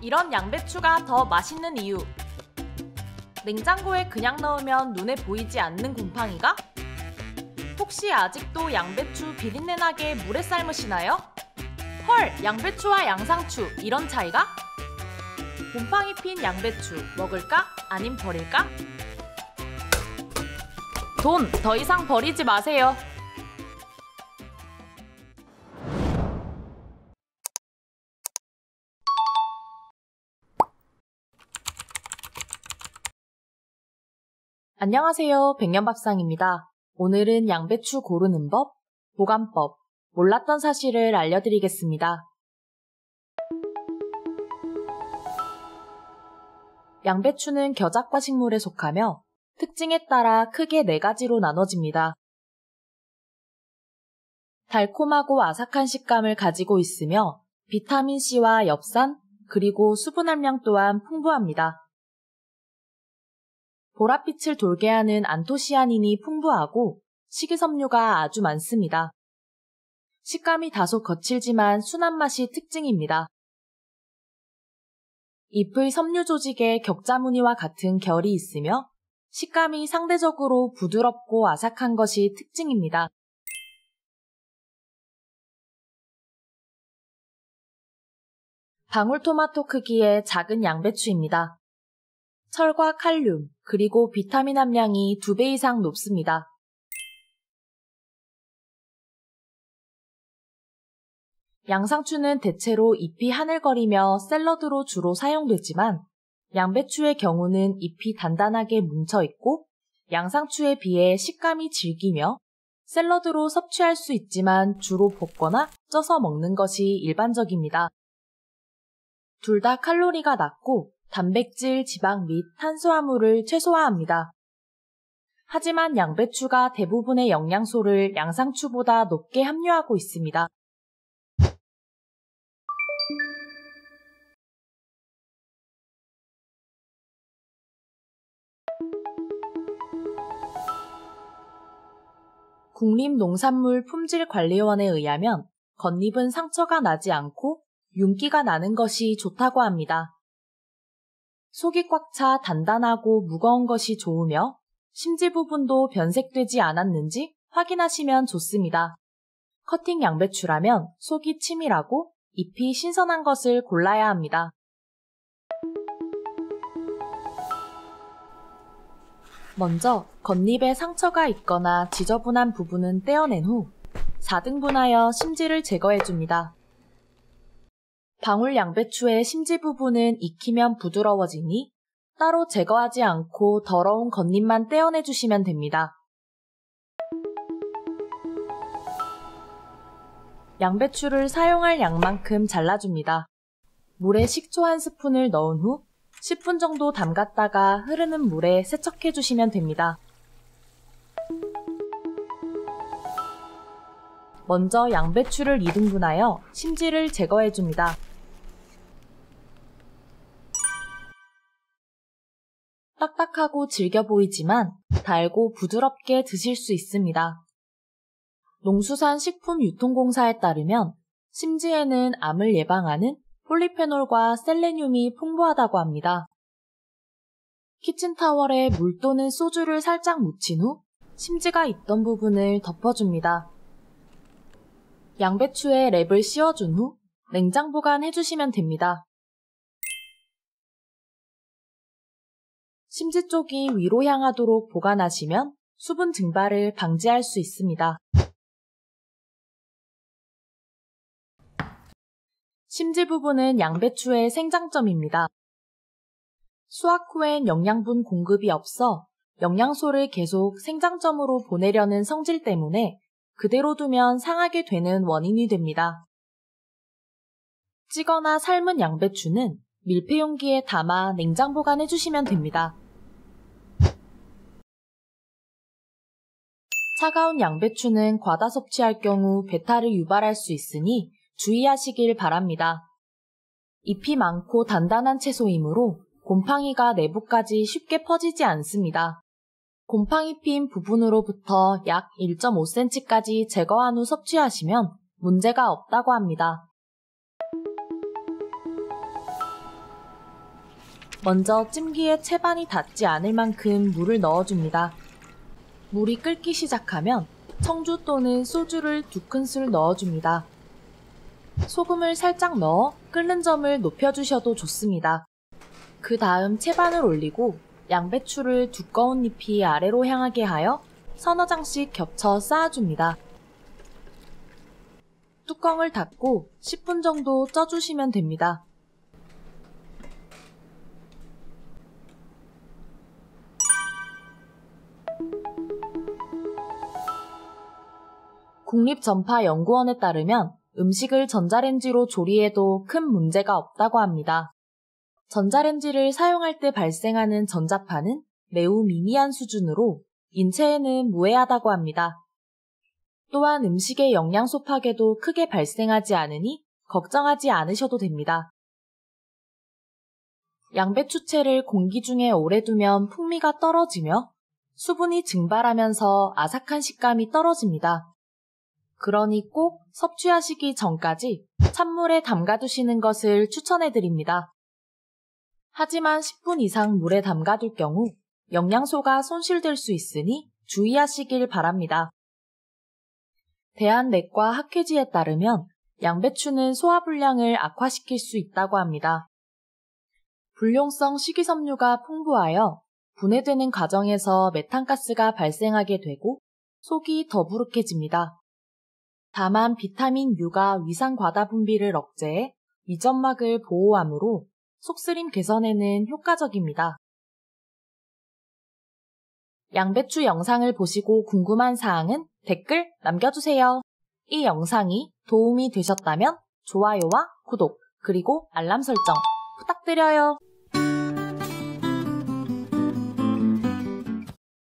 이런 양배추가 더 맛있는 이유 냉장고에 그냥 넣으면 눈에 보이지 않는 곰팡이가? 혹시 아직도 양배추 비린내나게 물에 삶으시나요? 헐! 양배추와 양상추 이런 차이가? 곰팡이 핀 양배추 먹을까? 아님 버릴까? 돈 더 이상 버리지 마세요. 안녕하세요. 백년밥상입니다. 오늘은 양배추 고르는 법, 보관법, 몰랐던 사실을 알려드리겠습니다. 양배추는 겨자과 식물에 속하며 특징에 따라 크게 네 가지로 나눠집니다. 달콤하고 아삭한 식감을 가지고 있으며 비타민C와 엽산, 그리고 수분 함량 또한 풍부합니다. 보랏빛을 돌게 하는 안토시아닌이 풍부하고 식이섬유가 아주 많습니다. 식감이 다소 거칠지만 순한 맛이 특징입니다. 잎의 섬유 조직에 격자 무늬와 같은 결이 있으며 식감이 상대적으로 부드럽고 아삭한 것이 특징입니다. 방울토마토 크기의 작은 양배추입니다. 철과 칼륨, 그리고 비타민 함량이 2배 이상 높습니다. 양상추는 대체로 잎이 하늘거리며 샐러드로 주로 사용되지만 양배추의 경우는 잎이 단단하게 뭉쳐있고 양상추에 비해 식감이 질기며 샐러드로 섭취할 수 있지만 주로 볶거나 쪄서 먹는 것이 일반적입니다. 둘 다 칼로리가 낮고 단백질, 지방 및 탄수화물을 최소화합니다. 하지만 양배추가 대부분의 영양소를 양상추보다 높게 함유하고 있습니다. 국립농산물품질관리원에 의하면 겉잎은 상처가 나지 않고 윤기가 나는 것이 좋다고 합니다. 속이 꽉 차 단단하고 무거운 것이 좋으며 심지 부분도 변색되지 않았는지 확인하시면 좋습니다. 커팅 양배추라면 속이 치밀하고 잎이 신선한 것을 골라야 합니다. 먼저 겉잎에 상처가 있거나 지저분한 부분은 떼어낸 후 4등분하여 심지를 제거해줍니다. 방울 양배추의 심지 부분은 익히면 부드러워지니 따로 제거하지 않고 더러운 겉잎만 떼어내 주시면 됩니다. 양배추를 사용할 양만큼 잘라줍니다. 물에 식초 한 스푼을 넣은 후 10분 정도 담갔다가 흐르는 물에 세척해 주시면 됩니다. 먼저 양배추를 2등분하여 심지를 제거해 줍니다. 딱딱하고 질겨 보이지만 달고 부드럽게 드실 수 있습니다. 농수산 식품유통공사에 따르면 심지에는 암을 예방하는 폴리페놀과 셀레늄이 풍부하다고 합니다. 키친타월에 물 또는 소주를 살짝 묻힌 후 심지가 있던 부분을 덮어줍니다. 양배추에 랩을 씌워준 후 냉장 보관해주시면 됩니다. 심지 쪽이 위로 향하도록 보관하시면 수분 증발을 방지할 수 있습니다. 심지 부분은 양배추의 생장점입니다. 수확 후엔 영양분 공급이 없어 영양소를 계속 생장점으로 보내려는 성질 때문에 그대로 두면 상하게 되는 원인이 됩니다. 찌거나 삶은 양배추는 밀폐용기에 담아 냉장 보관해주시면 됩니다. 차가운 양배추는 과다 섭취할 경우 배탈을 유발할 수 있으니 주의하시길 바랍니다. 잎이 많고 단단한 채소이므로 곰팡이가 내부까지 쉽게 퍼지지 않습니다. 곰팡이 핀 부분으로부터 약 1.5cm까지 제거한 후 섭취하시면 문제가 없다고 합니다. 먼저 찜기에 채반이 닿지 않을 만큼 물을 넣어줍니다. 물이 끓기 시작하면 청주 또는 소주를 두 큰술 넣어줍니다. 소금을 살짝 넣어 끓는 점을 높여주셔도 좋습니다. 그 다음 채반을 올리고 양배추를 두꺼운 잎이 아래로 향하게 하여 서너 장씩 겹쳐 쌓아줍니다. 뚜껑을 닫고 10분 정도 쪄주시면 됩니다. 국립전파연구원에 따르면 음식을 전자레인지로 조리해도 큰 문제가 없다고 합니다. 전자레인지를 사용할 때 발생하는 전자파는 매우 미미한 수준으로 인체에는 무해하다고 합니다. 또한 음식의 영양소 파괴도 크게 발생하지 않으니 걱정하지 않으셔도 됩니다. 양배추채를 공기 중에 오래 두면 풍미가 떨어지며 수분이 증발하면서 아삭한 식감이 떨어집니다. 그러니 꼭 섭취하시기 전까지 찬물에 담가두시는 것을 추천해드립니다. 하지만 10분 이상 물에 담가둘 경우 영양소가 손실될 수 있으니 주의하시길 바랍니다. 대한내과 학회지에 따르면 양배추는 소화불량을 악화시킬 수 있다고 합니다. 불용성 식이섬유가 풍부하여 분해되는 과정에서 메탄가스가 발생하게 되고 속이 더부룩해집니다. 다만 비타민 U가 위상 과다 분비를 억제해 위점막을 보호함으로 속쓰림 개선에는 효과적입니다. 양배추 영상을 보시고 궁금한 사항은 댓글 남겨주세요. 이 영상이 도움이 되셨다면 좋아요와 구독 그리고 알람 설정 부탁드려요.